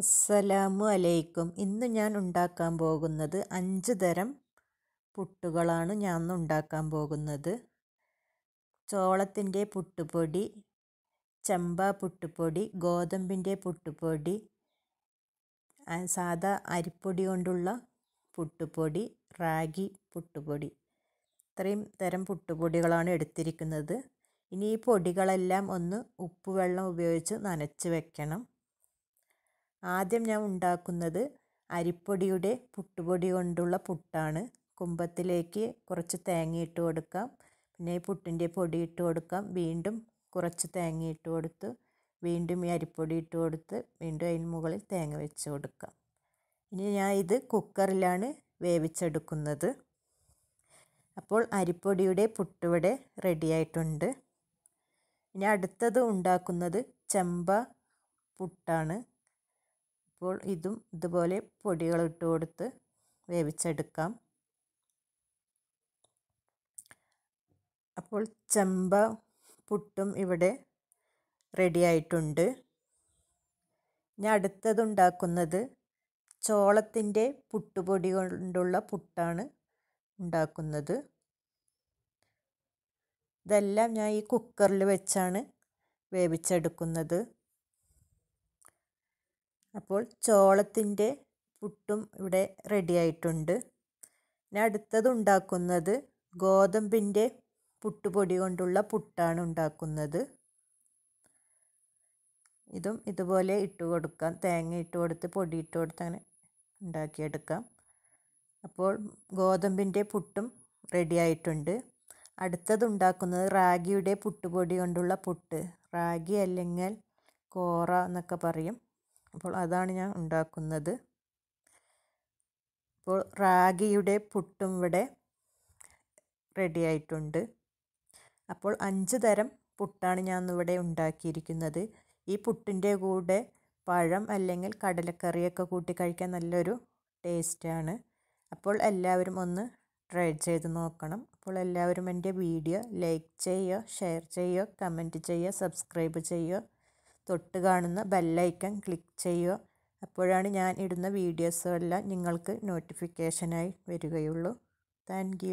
അസ്സലാമു അലൈക്കും ഇന്ന് ഞാൻ ഉണ്ടാക്കാൻ പോകുന്നത് അഞ്ച് തരം പുട്ടുകളാണ് ഞാൻ ഉണ്ടാക്കാൻ പോകുന്നത് ചോളത്തിൻ്റെ പുട്ടുപൊടി ചെമ്പ പുട്ടുപൊടി ഗോതമ്പിൻ്റെ പുട്ടുപൊടി സാധാ അരിപ്പൊടി കൊണ്ടുള്ള പുട്ടുപൊടി റാഗി പുട്ടുപൊടി ഇത്രയും തരം പുട്ടുപൊടികളാണ് എടുത്തിരിക്കുന്നത് ഇനി ഈ പൊടികളെല്ലാം ഒന്ന് ഉപ്പുവെള്ളം ഉപയോഗിച്ച് നനച്ച് വെക്കണം ആദ്യം ഞാൻ ഉണ്ടാക്കുന്നത് അരിപ്പൊടിയുടെ പുട്ടുപൊടി കൊണ്ടുള്ള പുട്ടാണ് കുമ്പത്തിലേക്ക് കുറച്ച് തേങ്ങ ഇട്ട് കൊടുക്കാം പിന്നെ ഈ പുട്ടിൻ്റെ പൊടി ഇട്ട് കൊടുക്കാം വീണ്ടും കുറച്ച് തേങ്ങ ഇട്ട് കൊടുത്ത് വീണ്ടും ഈ അരിപ്പൊടി ഇട്ട് കൊടുത്ത് വീണ്ടും അതിന് മുകളിൽ തേങ്ങ വെച്ച് കൊടുക്കാം ഇനി ഞാൻ ഇത് കുക്കറിലാണ് വേവിച്ചെടുക്കുന്നത് അപ്പോൾ അരിപ്പൊടിയുടെ പുട്ടുവിടെ റെഡിയായിട്ടുണ്ട് ഇനി അടുത്തത് ഉണ്ടാക്കുന്നത് ചെമ്പ പുട്ടാണ് ഇപ്പോൾ ഇതും ഇതുപോലെ പൊടികളിട്ട് കൊടുത്ത് വേവിച്ചെടുക്കാം അപ്പോൾ ചെമ്പ പുട്ടും ഇവിടെ റെഡി ആയിട്ടുണ്ട് ഇനി അടുത്തതുണ്ടാക്കുന്നത് ചോളത്തിൻ്റെ പുട്ടുപൊടി കൊണ്ടുള്ള പുട്ടാണ് ഉണ്ടാക്കുന്നത് ഇതെല്ലാം ഞാൻ ഈ കുക്കറിൽ വെച്ചാണ് വേവിച്ചെടുക്കുന്നത് അപ്പോൾ ചോളത്തിൻ്റെ പുട്ടും ഇവിടെ റെഡി ആയിട്ടുണ്ട് ഇനി അടുത്തത് ഉണ്ടാക്കുന്നത് ഗോതമ്പിൻ്റെ പുട്ടുപൊടി കൊണ്ടുള്ള പുട്ടാണ് ഉണ്ടാക്കുന്നത് ഇതും ഇതുപോലെ ഇട്ട് കൊടുക്കാം തേങ്ങ ഇട്ട് കൊടുത്ത് പൊടി ഇട്ട് കൊടുത്ത് അങ്ങനെ ഉണ്ടാക്കിയെടുക്കാം അപ്പോൾ ഗോതമ്പിൻ്റെ പുട്ടും റെഡി ആയിട്ടുണ്ട് ഉണ്ടാക്കുന്നത് റാഗിയുടെ പുട്ടുപൊടി കൊണ്ടുള്ള പുട്ട് റാഗി അല്ലെങ്കിൽ കോറ എന്നൊക്കെ പറയും അപ്പോൾ അതാണ് ഞാൻ ഉണ്ടാക്കുന്നത് ഇപ്പോൾ റാഗിയുടെ പുട്ടും ഇവിടെ റെഡി ആയിട്ടുണ്ട് അപ്പോൾ അഞ്ച് തരം പുട്ടാണ് ഞാൻ ഇവിടെ ഉണ്ടാക്കിയിരിക്കുന്നത് ഈ പുട്ടിൻ്റെ കൂടെ പഴം അല്ലെങ്കിൽ കടലക്കറിയൊക്കെ കൂട്ടി കഴിക്കാൻ നല്ലൊരു ടേസ്റ്റാണ് അപ്പോൾ എല്ലാവരും ഒന്ന് ട്രൈ ചെയ്ത് നോക്കണം അപ്പോൾ എല്ലാവരും എൻ്റെ വീഡിയോ ലൈക്ക് ചെയ്യുക ഷെയർ ചെയ്യുക കമൻറ്റ് ചെയ്യുക സബ്സ്ക്രൈബ് ചെയ്യുക തൊട്ട് കാണുന്ന ബെല്ലൈക്കൺ ക്ലിക്ക് ചെയ്യുക അപ്പോഴാണ് ഞാൻ ഇടുന്ന വീഡിയോസുമെല്ലാം നിങ്ങൾക്ക് നോട്ടിഫിക്കേഷനായി വരികയുള്ളൂ താങ്ക്